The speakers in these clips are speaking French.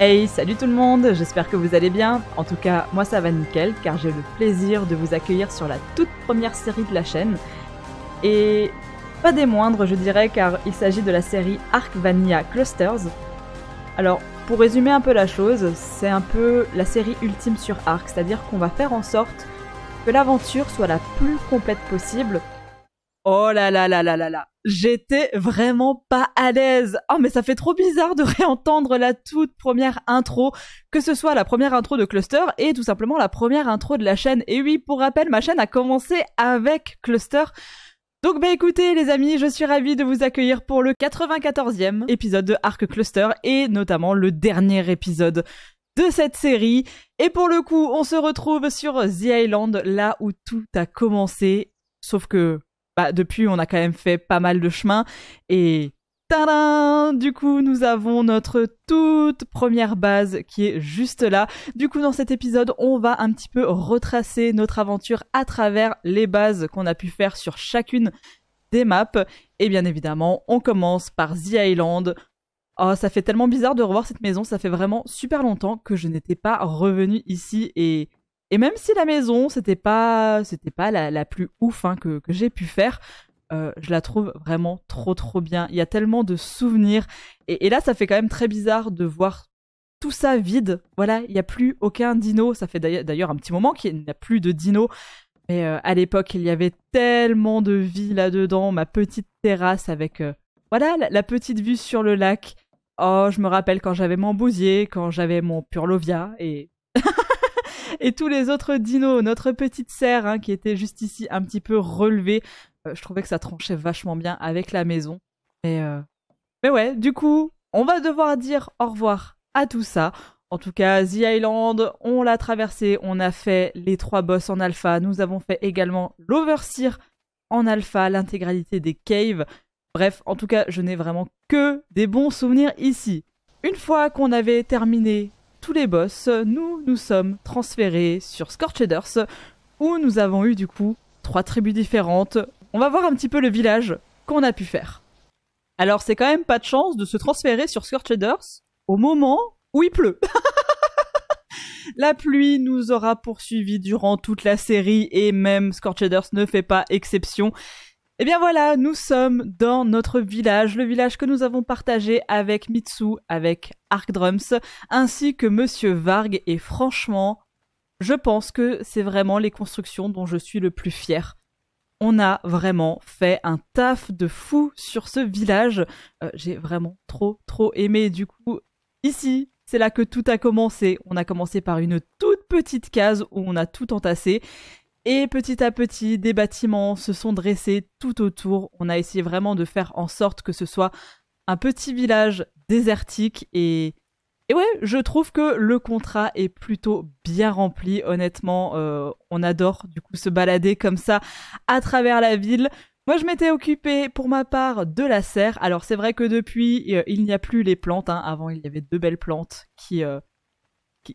Hey, salut tout le monde, j'espère que vous allez bien. En tout cas, moi ça va nickel car j'ai le plaisir de vous accueillir sur la toute première série de la chaîne. Et pas des moindres, je dirais, car il s'agit de la série Arc Vanilla Clusters. Alors, pour résumer un peu la chose, c'est un peu la série ultime sur Arc, c'est-à-dire qu'on va faire en sorte que l'aventure soit la plus complète possible Oh là là là là là là. J'étais vraiment pas à l'aise. Oh mais ça fait trop bizarre de réentendre la toute première intro, que ce soit la première intro de Cluster et tout simplement la première intro de la chaîne. Et oui, pour rappel, ma chaîne a commencé avec Cluster. Donc bah écoutez les amis, je suis ravie de vous accueillir pour le 94e épisode de Arc Cluster et notamment le dernier épisode de cette série. Et pour le coup, on se retrouve sur The Island, là où tout a commencé. Sauf que bah, depuis, on a quand même fait pas mal de chemin et Tadam du coup, nous avons notre toute première base qui est juste là. Du coup, dans cet épisode, on va un petit peu retracer notre aventure à travers les bases qu'on a pu faire sur chacune des maps. Et bien évidemment, on commence par The Island. Oh, ça fait tellement bizarre de revoir cette maison, ça fait vraiment super longtemps que je n'étais pas revenu ici et et même si la maison, c'était pas, c'était pas la, la, plus ouf hein, que, que j'ai pu faire, euh, je la trouve vraiment trop trop bien. Il y a tellement de souvenirs. Et, et, là, ça fait quand même très bizarre de voir tout ça vide. Voilà, il n'y a plus aucun dino. Ça fait d'ailleurs un petit moment qu'il n'y a plus de dino. Mais euh, à l'époque, il y avait tellement de vie là-dedans. Ma petite terrasse avec, euh, voilà, la, petite vue sur le lac. Oh, je me rappelle quand j'avais mon bousier, quand j'avais mon purlovia et et tous les autres dinos, notre petite serre hein, qui était juste ici un petit peu relevée. Euh, je trouvais que ça tranchait vachement bien avec la maison. Mais, euh, Mais ouais, du coup, on va devoir dire au revoir à tout ça. En tout cas, The Island, on l'a traversé, on a fait les trois boss en alpha, nous avons fait également l'Overseer en alpha, l'intégralité des caves. Bref, en tout cas, je n'ai vraiment que des bons souvenirs ici. Une fois qu'on avait terminé tous les boss, nous nous sommes transférés sur Scorcheders, où nous avons eu du coup trois tribus différentes. On va voir un petit peu le village qu'on a pu faire. Alors c'est quand même pas de chance de se transférer sur Scorcheders au moment où il pleut. la pluie nous aura poursuivi durant toute la série et même Scorcheders ne fait pas exception. Et eh bien voilà, nous sommes dans notre village, le village que nous avons partagé avec Mitsu, avec Arkdrums, Drums, ainsi que Monsieur Varg, et franchement, je pense que c'est vraiment les constructions dont je suis le plus fier. On a vraiment fait un taf de fou sur ce village. Euh, j'ai vraiment trop, trop aimé. Du coup, ici, c'est là que tout a commencé. On a commencé par une toute petite case où on a tout entassé. Et petit à petit, des bâtiments se sont dressés tout autour. On a essayé vraiment de faire en sorte que ce soit un petit village désertique et et ouais, je trouve que le contrat est plutôt bien rempli. Honnêtement, euh, on adore du coup se balader comme ça à travers la ville. Moi, je m'étais occupée pour ma part de la serre. Alors, c'est vrai que depuis, euh, il n'y a plus les plantes. Hein. Avant, il y avait deux belles plantes qui euh,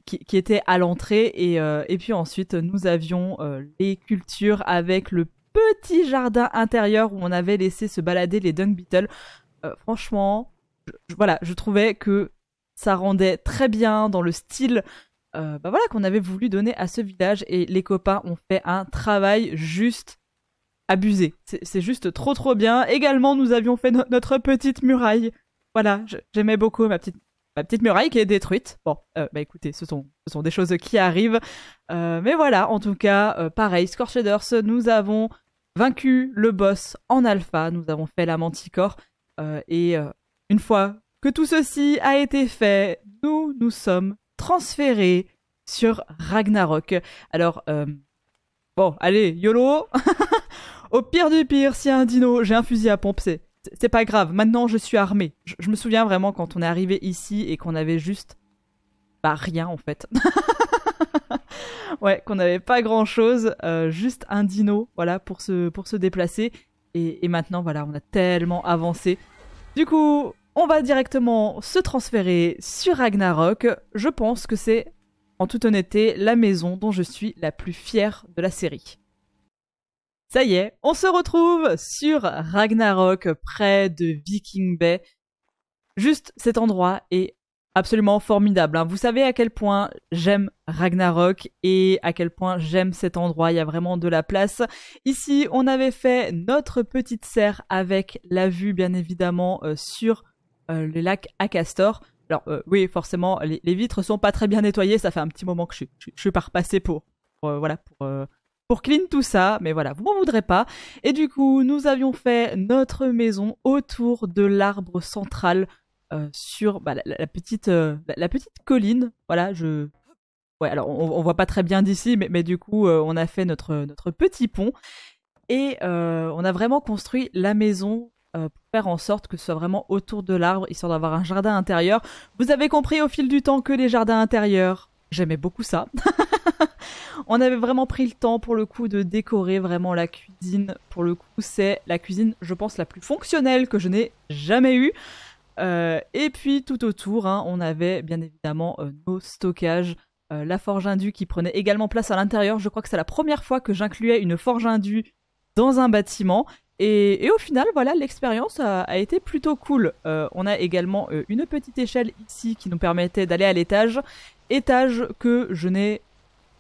qui, était à l'entrée. Et, euh, puis ensuite, nous avions euh, les cultures avec le petit jardin intérieur où on avait laissé se balader les Dung Beetles. Euh, franchement, je, voilà, je trouvais que ça rendait très bien dans le style bah voilà, qu'on avait voulu donner à ce village. Et les copains ont fait un travail juste abusé. C'est juste trop trop bien. Également, nous avions fait notre petite muraille. Voilà, j'aimais beaucoup ma petite bah, petite muraille qui est détruite. Bon, euh, bah écoutez, ce sont, ce sont des choses qui arrivent. Euh, mais voilà, en tout cas, euh, pareil, Scorched nous avons vaincu le boss en alpha, nous avons fait la Manticore. et une fois que tout ceci a été fait, nous nous sommes transférés sur Ragnarok. Alors, bon, allez, YOLO Au pire du pire, si un dino, j'ai un fusil à pompe, c'est c'est pas grave, maintenant je suis armé. Je, me souviens vraiment quand on est arrivé ici et qu'on avait juste. Bah, rien en fait. ouais, qu'on n'avait pas grand chose, euh, juste un dino, voilà, pour se, pour se déplacer. Et, et maintenant, voilà, on a tellement avancé. Du coup, on va directement se transférer sur Ragnarok. Je pense que c'est, en toute honnêteté, la maison dont je suis la plus fière de la série. Ça y est, on se retrouve sur Ragnarok près de Viking Bay. Juste cet endroit est absolument formidable. Hein. Vous savez à quel point j'aime Ragnarok et à quel point j'aime cet endroit. Il y a vraiment de la place. Ici, on avait fait notre petite serre avec la vue bien évidemment euh, sur euh, le lac Acastor. Alors euh, oui, forcément, les, vitres vitres sont pas très bien nettoyées. Ça fait un petit moment que je, suis pas repassé pour, pour voilà pour pour clean tout ça, mais voilà, vous m'en voudrez pas. Et du coup, nous avions fait notre maison autour de l'arbre central euh, sur bah, la, petite euh, la petite colline. Voilà, je ouais, alors on, voit pas très bien d'ici, mais, mais, du coup, euh, on a fait notre notre petit pont et on a vraiment construit la maison pour faire en sorte que ce soit vraiment autour de l'arbre, histoire d'avoir un jardin intérieur. Vous avez compris au fil du temps que les jardins intérieurs, J'aimais beaucoup ça. on avait vraiment pris le temps pour le coup de décorer vraiment la cuisine. Pour le coup, c'est la cuisine, je pense, la plus fonctionnelle que je n'ai jamais eue. Euh, et puis tout autour, hein, on avait bien évidemment euh, nos stockages. Euh, la forge indue qui prenait également place à l'intérieur. Je crois que c'est la première fois que j'incluais une forge indue dans un bâtiment. Et, au final, voilà, l'expérience a, été plutôt cool. on a également une petite échelle ici qui nous permettait d'aller à l'étage étage que je n'ai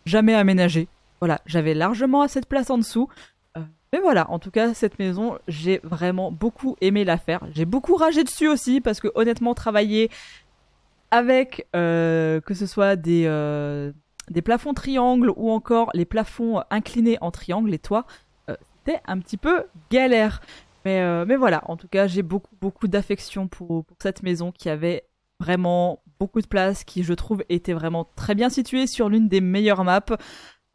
jamais aménagé. Voilà, j'avais largement assez de place en dessous. Euh, mais voilà, en tout cas, cette maison, j'ai vraiment beaucoup aimé la faire. J'ai beaucoup ragé dessus aussi, parce que honnêtement, travailler avec euh, que ce soit des, euh, des plafonds triangles ou encore les plafonds inclinés en triangle, les toits, c'était un petit peu galère. Mais, mais voilà, en tout cas, j'ai beaucoup, beaucoup d'affection pour, pour cette maison qui avait vraiment beaucoup de places qui je trouve était vraiment très bien situées sur l'une des meilleures maps.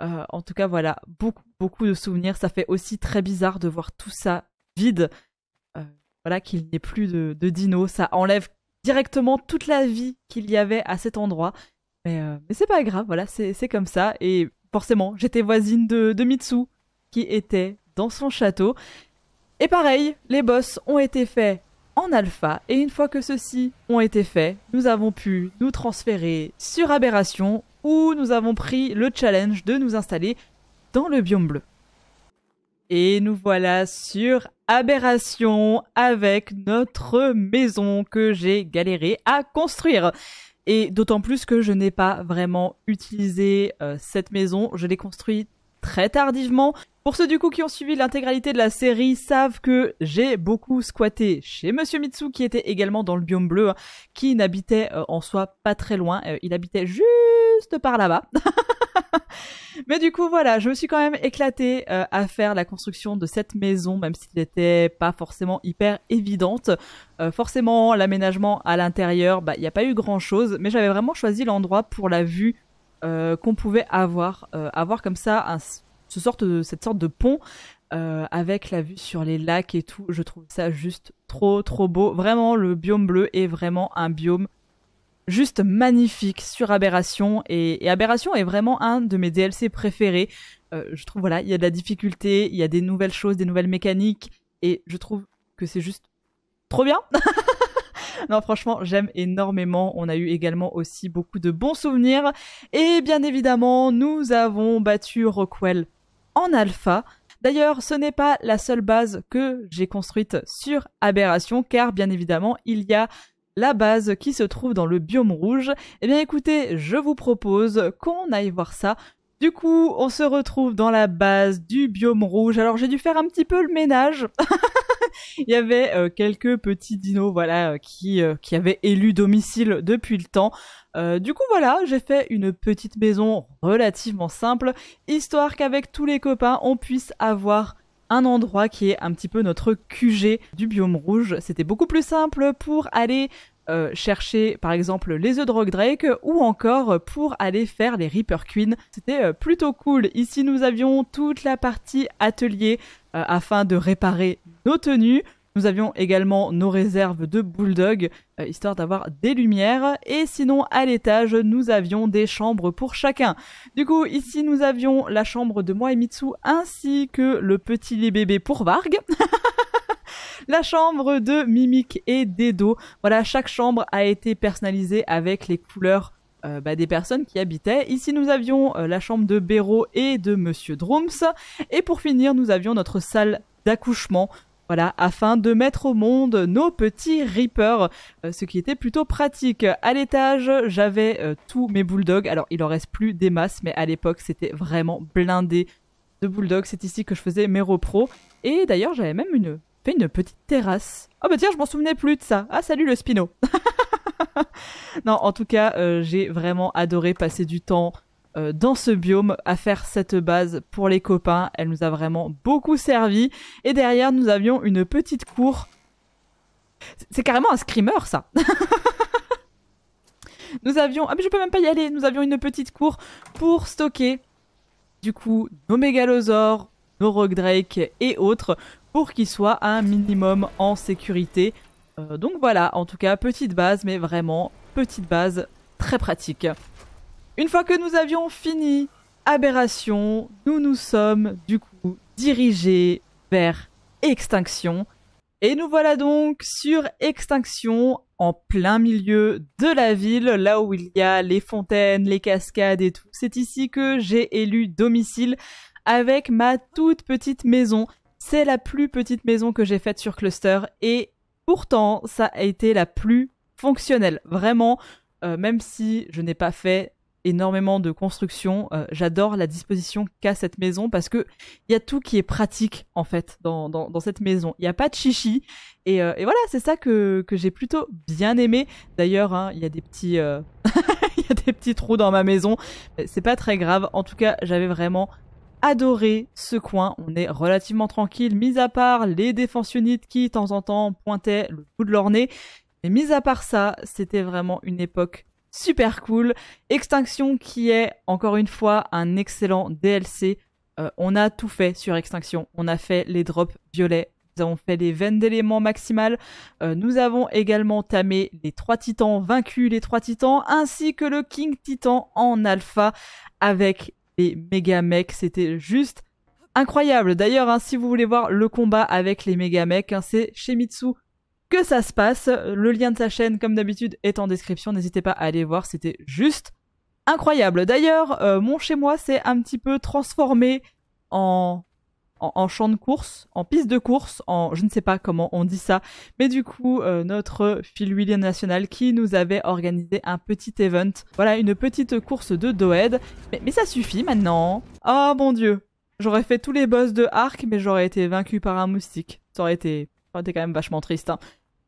Euh, en tout cas, voilà, beaucoup, beaucoup de souvenirs. Ça fait aussi très bizarre de voir tout ça vide. Euh, voilà, qu'il n'y ait plus de, dino. dinos. Ça enlève directement toute la vie qu'il y avait à cet endroit. Mais, euh, c'est pas grave, voilà, c'est comme ça. Et forcément, j'étais voisine de, de Mitsu, qui était dans son château. Et pareil, les boss ont été faits en alpha et une fois que ceux-ci ont été faits, nous avons pu nous transférer sur Aberration où nous avons pris le challenge de nous installer dans le biome bleu. Et nous voilà sur Aberration avec notre maison que j'ai galéré à construire. Et d'autant plus que je n'ai pas vraiment utilisé euh, cette maison, je l'ai construite très tardivement. Pour ceux du coup qui ont suivi l'intégralité de la série savent que j'ai beaucoup squatté chez Monsieur Mitsu qui était également dans le biome bleu, hein, qui n'habitait euh, en soi pas très loin, euh, il habitait juste par là-bas. Mais du coup voilà, je me suis quand même éclatée euh, à faire la construction de cette maison, même elle n'était pas forcément hyper évidente. forcément l'aménagement à l'intérieur, bah il n'y a pas eu grand chose, mais j'avais vraiment choisi l'endroit pour la vue qu'on pouvait avoir, avoir comme ça un cette sorte de pont euh, avec la vue sur les lacs et tout. Je trouve ça juste trop, trop beau. Vraiment, le biome bleu est vraiment un biome juste magnifique sur Aberration. Et, Aberration est vraiment un de mes DLC préférés. Euh, je trouve, voilà, il y a de la difficulté, il y a des nouvelles choses, des nouvelles mécaniques. Et je trouve que c'est juste trop bien. non, franchement, j'aime énormément. On a eu également aussi beaucoup de bons souvenirs. Et bien évidemment, nous avons battu Rockwell en alpha. D'ailleurs, ce n'est pas la seule base que j'ai construite sur Aberration, car bien évidemment, il y a la base qui se trouve dans le biome rouge. Eh bien écoutez, je vous propose qu'on aille voir ça du coup, on se retrouve dans la base du biome rouge. Alors, j'ai dû faire un petit peu le ménage. Il y avait euh, quelques petits dinos, voilà, euh, qui, euh, qui avaient élu domicile depuis le temps. du coup, voilà, j'ai fait une petite maison relativement simple, histoire qu'avec tous les copains, on puisse avoir un endroit qui est un petit peu notre QG du biome rouge. C'était beaucoup plus simple pour aller euh, chercher par exemple les œufs de Rock Drake ou encore pour aller faire les Reaper Queen. C'était euh, plutôt cool. Ici nous avions toute la partie atelier euh, afin de réparer nos tenues. Nous avions également nos réserves de Bulldog, histoire d'avoir des lumières. Et sinon, à l'étage, nous avions des chambres pour chacun. Du coup, ici, nous avions la chambre de moi et Mitsu, ainsi que le petit lit bébé pour Varg. La chambre de Mimic et Dedo. Voilà, chaque chambre a été personnalisée avec les couleurs euh, bah, des personnes qui habitaient. Ici, nous avions euh, la chambre de Béraud et de Monsieur Drooms. Et pour finir, nous avions notre salle d'accouchement. Voilà, afin de mettre au monde nos petits Reapers, euh, ce qui était plutôt pratique. À l'étage, j'avais tous mes bulldogs. Alors, il en reste plus des masses, mais à l'époque, c'était vraiment blindé de bulldogs. C'est ici que je faisais mes repros. Et d'ailleurs, j'avais même une fait une petite terrasse. Ah oh bah tiens, je m'en souvenais plus de ça. Ah salut le Spino. non, en tout cas, euh, j'ai vraiment adoré passer du temps euh, dans ce biome à faire cette base pour les copains. Elle nous a vraiment beaucoup servi. Et derrière, nous avions une petite cour. C'est carrément un screamer, ça. nous avions... Ah mais je peux même pas y aller. Nous avions une petite cour pour stocker, du coup, nos mégalosaures, nos roguedrakes et autres pour soit soit un minimum en sécurité. Euh, donc voilà, en tout cas, petite base, mais vraiment petite base très pratique. Une fois que nous avions fini aberration, nous nous sommes du coup dirigés vers extinction. Et nous voilà donc sur extinction en plein milieu de la ville, là où il y a les fontaines, les cascades et tout. C'est ici que j'ai élu domicile avec ma toute petite maison c'est la plus petite maison que j'ai faite sur Cluster et pourtant ça a été la plus fonctionnelle. Vraiment, euh, même si je n'ai pas fait énormément de construction. Euh, j'adore la disposition qu'a cette maison parce que il y a tout qui est pratique en fait dans, dans, cette maison. Il n'y a pas de chichi et, euh, voilà, c'est ça que, j'ai plutôt bien aimé. D'ailleurs, hein, il y a des petits il y a des petits trous dans ma maison, c'est pas très grave. En tout cas, j'avais vraiment adoré ce coin. On est relativement tranquille, mis à part les défensionnistes qui, de temps en temps, pointaient le bout de leur nez. Mais mis à part ça, c'était vraiment une époque super cool. Extinction qui est, encore une fois, un excellent DLC. Euh, on a tout fait sur Extinction. On a fait les drops violets. Nous avons fait les veines d'éléments maximales. Euh, nous avons également tamé les trois titans, vaincu les trois titans, ainsi que le King Titan en alpha avec les méga mecs. C'était juste incroyable. D'ailleurs, hein, si vous voulez voir le combat avec les méga mecs, hein, c'est chez Mitsu que ça se passe. Le lien de sa chaîne, comme d'habitude, est en description. N'hésitez pas à aller voir. C'était juste incroyable. D'ailleurs, euh, mon chez moi s'est un petit peu transformé en en, champ de course, en piste de course, en je ne sais pas comment on dit ça, mais du coup euh, notre Phil William National qui nous avait organisé un petit event, voilà une petite course de doed, mais, ça suffit maintenant. Oh mon dieu, j'aurais fait tous les boss de Arc, mais j'aurais été vaincu par un moustique, ça aurait été, quand même vachement triste. Hein.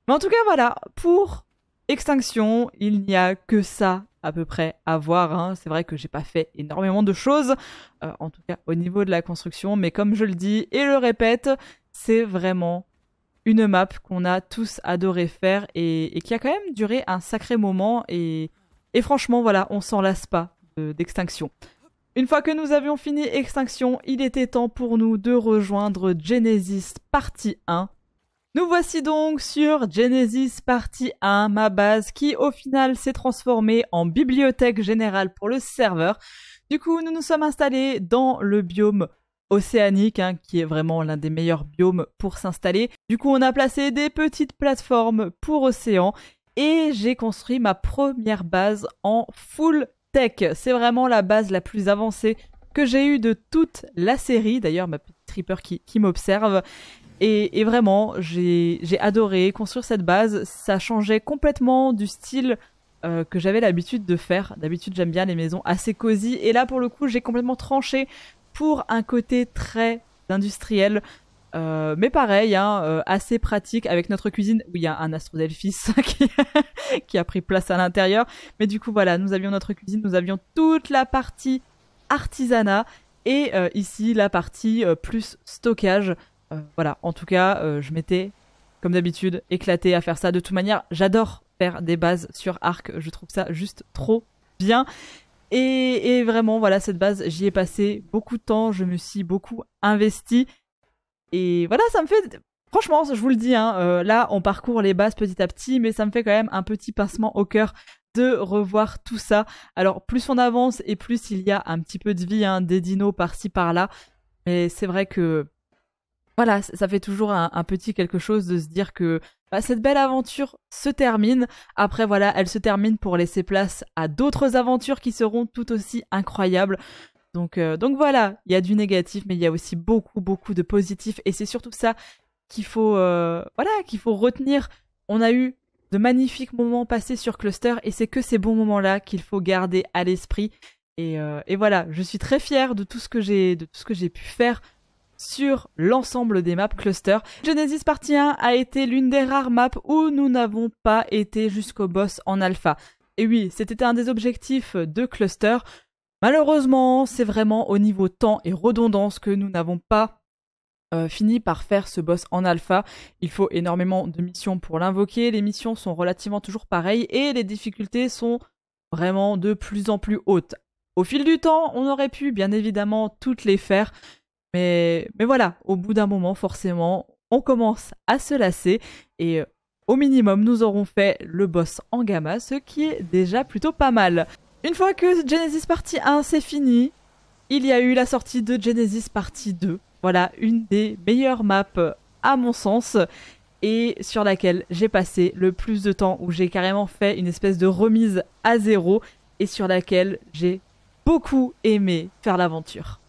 Mais en tout cas voilà, pour Extinction, il n'y a que ça à peu près à voir. Hein. C'est vrai que j'ai pas fait énormément de choses, euh, en tout cas au niveau de la construction, mais comme je le dis et le répète, c'est vraiment une map qu'on a tous adoré faire et, qui a quand même duré un sacré moment et, franchement voilà, on s'en lasse pas d'extinction. une fois que nous avions fini Extinction, il était temps pour nous de rejoindre Genesis partie 1 nous voici donc sur Genesis partie 1, ma base, qui au final s'est transformée en bibliothèque générale pour le serveur. Du coup, nous nous sommes installés dans le biome océanique, hein, qui est vraiment l'un des meilleurs biomes pour s'installer. Du coup, on a placé des petites plateformes pour océan et j'ai construit ma première base en full tech. C'est vraiment la base la plus avancée que j'ai eue de toute la série. D'ailleurs, ma petite tripper qui m'observe. Et, vraiment, j'ai adoré construire cette base. Ça changeait complètement du style euh, que j'avais l'habitude de faire. D'habitude, j'aime bien les maisons assez cosy. Et là, pour le coup, j'ai complètement tranché pour un côté très industriel. Euh, mais pareil, hein, euh, assez pratique avec notre cuisine où il y a un Astro qui, a pris place à l'intérieur. Mais du coup, voilà, nous avions notre cuisine, nous avions toute la partie artisanat et ici la partie plus stockage euh, voilà, en tout cas, euh, je m'étais, comme d'habitude, éclaté à faire ça. De toute manière, j'adore faire des bases sur arc. Je trouve ça juste trop bien. Et, vraiment, voilà, cette base, j'y ai passé beaucoup de temps. Je me suis beaucoup investi. Et voilà, ça me fait Franchement, je vous le dis, hein, euh, là on parcourt les bases petit à petit, mais ça me fait quand même un petit pincement au cœur de revoir tout ça. Alors plus on avance et plus il y a un petit peu de vie hein, des dinos par-ci par-là, mais c'est vrai que voilà, ça fait toujours un, petit quelque chose de se dire que bah, cette belle aventure se termine. Après, voilà, elle se termine pour laisser place à d'autres aventures qui seront tout aussi incroyables. Donc, euh, donc voilà, il y a du négatif, mais il y a aussi beaucoup, beaucoup de positif. Et c'est surtout ça qu'il faut, euh, voilà, qu'il faut retenir. On a eu de magnifiques moments passés sur Cluster, et c'est que ces bons moments-là qu'il faut garder à l'esprit. Et, euh, et, voilà, je suis très fière de tout ce que j'ai, de tout ce que j'ai pu faire sur l'ensemble des maps cluster. Genesis Partie 1 a été l'une des rares maps où nous n'avons pas été jusqu'au boss en alpha. Et oui, c'était un des objectifs de cluster. Malheureusement, c'est vraiment au niveau temps et redondance que nous n'avons pas euh, fini par faire ce boss en alpha. Il faut énormément de missions pour l'invoquer, les missions sont relativement toujours pareilles et les difficultés sont vraiment de plus en plus hautes. Au fil du temps, on aurait pu bien évidemment toutes les faire, mais, voilà, au bout d'un moment, forcément, on commence à se lasser et euh, au minimum, nous aurons fait le boss en gamma, ce qui est déjà plutôt pas mal. Une fois que Genesis Partie 1 c'est fini, il y a eu la sortie de Genesis Partie 2. Voilà, une des meilleures maps à mon sens et sur laquelle j'ai passé le plus de temps où j'ai carrément fait une espèce de remise à zéro et sur laquelle j'ai beaucoup aimé faire l'aventure.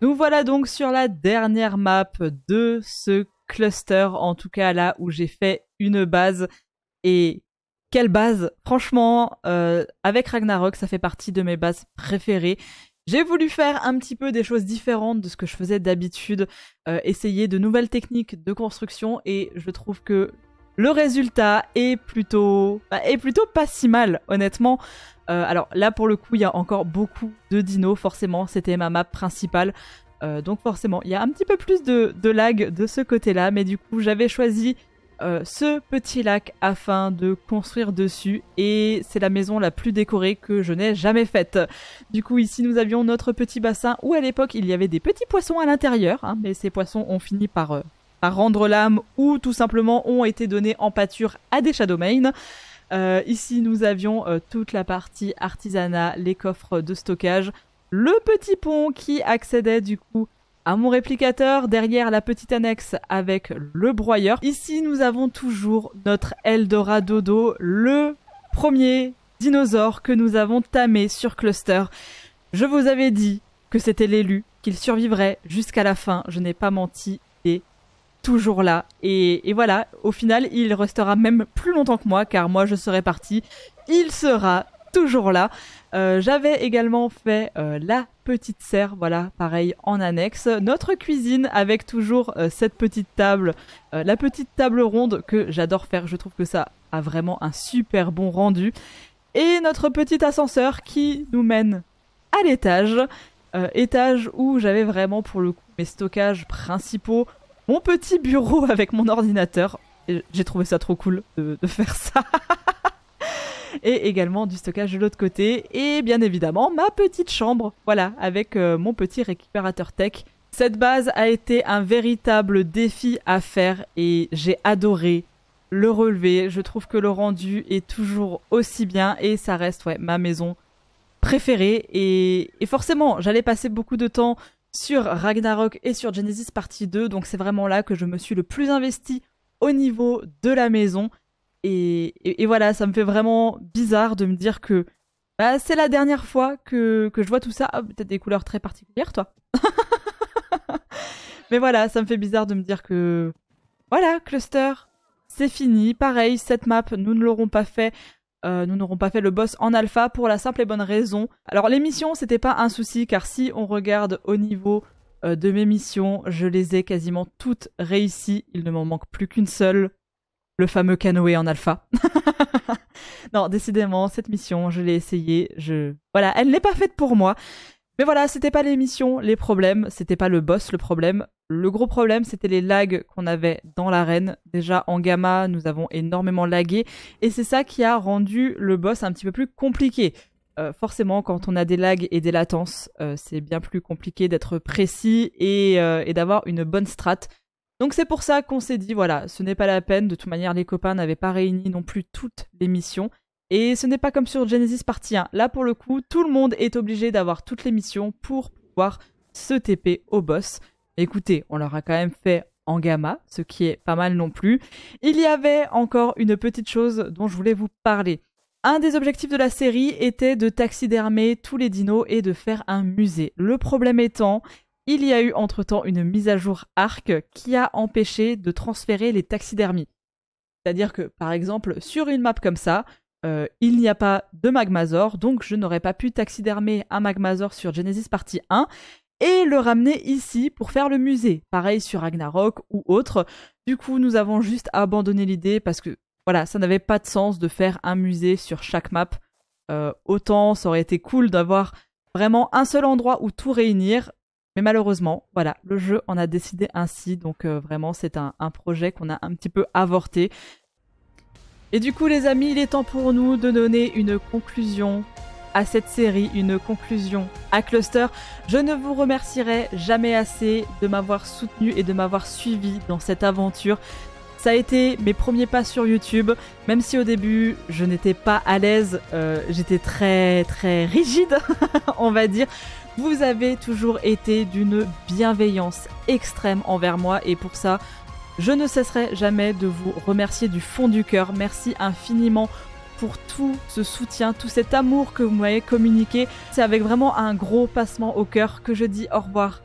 Nous voilà donc sur la dernière map de ce cluster, en tout cas là où j'ai fait une base. Et quelle base Franchement, euh, avec Ragnarok, ça fait partie de mes bases préférées. J'ai voulu faire un petit peu des choses différentes de ce que je faisais d'habitude, euh, essayer de nouvelles techniques de construction et je trouve que le résultat est plutôt, bah, plutôt pas si mal, honnêtement. Euh, alors là, pour le coup, il y a encore beaucoup de dinos, forcément. C'était ma map principale. Euh, donc forcément, il y a un petit peu plus de, de lag de ce côté-là. Mais du coup, j'avais choisi euh, ce petit lac afin de construire dessus et c'est la maison la plus décorée que je n'ai jamais faite. Du coup ici nous avions notre petit bassin où à l'époque il y avait des petits poissons à l'intérieur, hein, mais ces poissons ont fini par à rendre l'âme ou tout simplement ont été donnés en pâture à des Shadow Euh, ici, nous avions euh, toute la partie artisanat, les coffres de stockage, le petit pont qui accédait du coup à mon réplicateur derrière la petite annexe avec le broyeur. Ici, nous avons toujours notre Dodo, le premier dinosaure que nous avons tamé sur Cluster. Je vous avais dit que c'était l'élu, qu'il survivrait jusqu'à la fin. Je n'ai pas menti, toujours là. Et, voilà, au final, il restera même plus longtemps que moi, car moi je serai parti. Il sera toujours là. Euh, j'avais également fait euh, la petite serre, voilà, pareil en annexe. Notre cuisine avec toujours euh, cette petite table, la petite table ronde que j'adore faire. Je trouve que ça a vraiment un super bon rendu. Et notre petit ascenseur qui nous mène à l'étage. étage où j'avais vraiment pour le coup mes stockages principaux, mon petit bureau avec mon ordinateur. J'ai trouvé ça trop cool de, faire ça. et également du stockage de l'autre côté. Et bien évidemment, ma petite chambre. Voilà, avec euh, mon petit récupérateur tech. Cette base a été un véritable défi à faire et j'ai adoré le relever. Je trouve que le rendu est toujours aussi bien et ça reste ouais, ma maison préférée. et forcément, j'allais passer beaucoup de temps sur Ragnarok et sur Genesis partie 2. Donc c'est vraiment là que je me suis le plus investi au niveau de la maison. Et, voilà, ça me fait vraiment bizarre de me dire que bah, c'est la dernière fois que, je vois tout ça. Oh, ah, t'as des couleurs très particulières, toi. Mais voilà, ça me fait bizarre de me dire que... Voilà, Cluster, c'est fini. Pareil, cette map, nous ne l'aurons pas fait. Euh, nous n'aurons pas fait le boss en alpha pour la simple et bonne raison. Alors les missions, c'était pas un souci car si on regarde au niveau euh, de mes missions, je les ai quasiment toutes réussies. Il ne m'en manque plus qu'une seule, le fameux canoë en alpha. non, décidément, cette mission, je l'ai essayée. Je voilà, elle n'est pas faite pour moi. Mais voilà, c'était pas les missions, les problèmes, c'était pas le boss le problème. Le gros problème, c'était les lags qu'on avait dans l'arène. Déjà en gamma, nous avons énormément lagué et c'est ça qui a rendu le boss un petit peu plus compliqué. Euh, forcément, quand on a des lags et des latences, euh, c'est bien plus compliqué d'être précis et, euh, et d'avoir une bonne strat. Donc c'est pour ça qu'on s'est dit, voilà, ce n'est pas la peine. De toute manière, les copains n'avaient pas réuni non plus toutes les missions. Et ce n'est pas comme sur Genesis Partie 1. Là, pour le coup, tout le monde est obligé d'avoir toutes les missions pour pouvoir se TP au boss. Écoutez, on leur a quand même fait en gamma, ce qui est pas mal non plus. Il y avait encore une petite chose dont je voulais vous parler. Un des objectifs de la série était de taxidermer tous les dinos et de faire un musée. Le problème étant, il y a eu entre-temps une mise à jour arc qui a empêché de transférer les taxidermies. C'est-à-dire que, par exemple, sur une map comme ça, euh, il n'y a pas de Magmazor, donc je n'aurais pas pu taxidermer un Magmazor sur Genesis partie 1 et le ramener ici pour faire le musée. Pareil sur Ragnarok ou autre. Du coup, nous avons juste abandonné l'idée parce que voilà, ça n'avait pas de sens de faire un musée sur chaque map. Euh, autant ça aurait été cool d'avoir vraiment un seul endroit où tout réunir. Mais malheureusement, voilà, le jeu en a décidé ainsi. Donc euh, vraiment, c'est un projet qu'on a un petit peu avorté. Et du coup, les amis, il est temps pour nous de donner une conclusion à cette série, une conclusion à Cluster. Je ne vous remercierai jamais assez de m'avoir soutenu et de m'avoir suivi dans cette aventure. Ça a été mes premiers pas sur YouTube, même si au début je n'étais pas à l'aise, euh, j'étais très très rigide, on va dire. Vous avez toujours été d'une bienveillance extrême envers moi et pour ça, je ne cesserai jamais de vous remercier du fond du cœur. Merci infiniment pour tout ce soutien, tout cet amour que vous m'avez communiqué. C'est avec vraiment un gros passement au cœur que je dis au revoir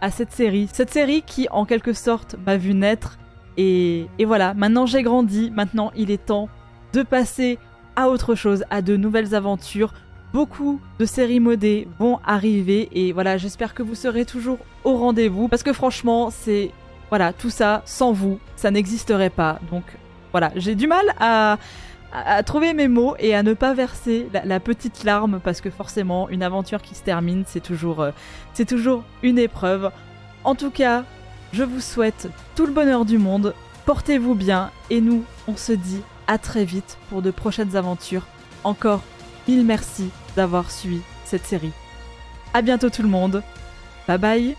à cette série. Cette série qui, en quelque sorte, m'a vu naître. Et, et voilà, maintenant j'ai grandi, maintenant il est temps de passer à autre chose, à de nouvelles aventures. Beaucoup de séries modées vont arriver et voilà, j'espère que vous serez toujours au rendez-vous parce que franchement, c'est voilà, tout ça, sans vous, ça n'existerait pas. Donc voilà, j'ai du mal à, trouver mes mots et à ne pas verser la, petite larme parce que forcément, une aventure qui se termine, c'est toujours, euh, c'est toujours une épreuve. En tout cas, je vous souhaite tout le bonheur du monde, portez-vous bien et nous, on se dit à très vite pour de prochaines aventures. Encore mille merci d'avoir suivi cette série. À bientôt tout le monde. Bye bye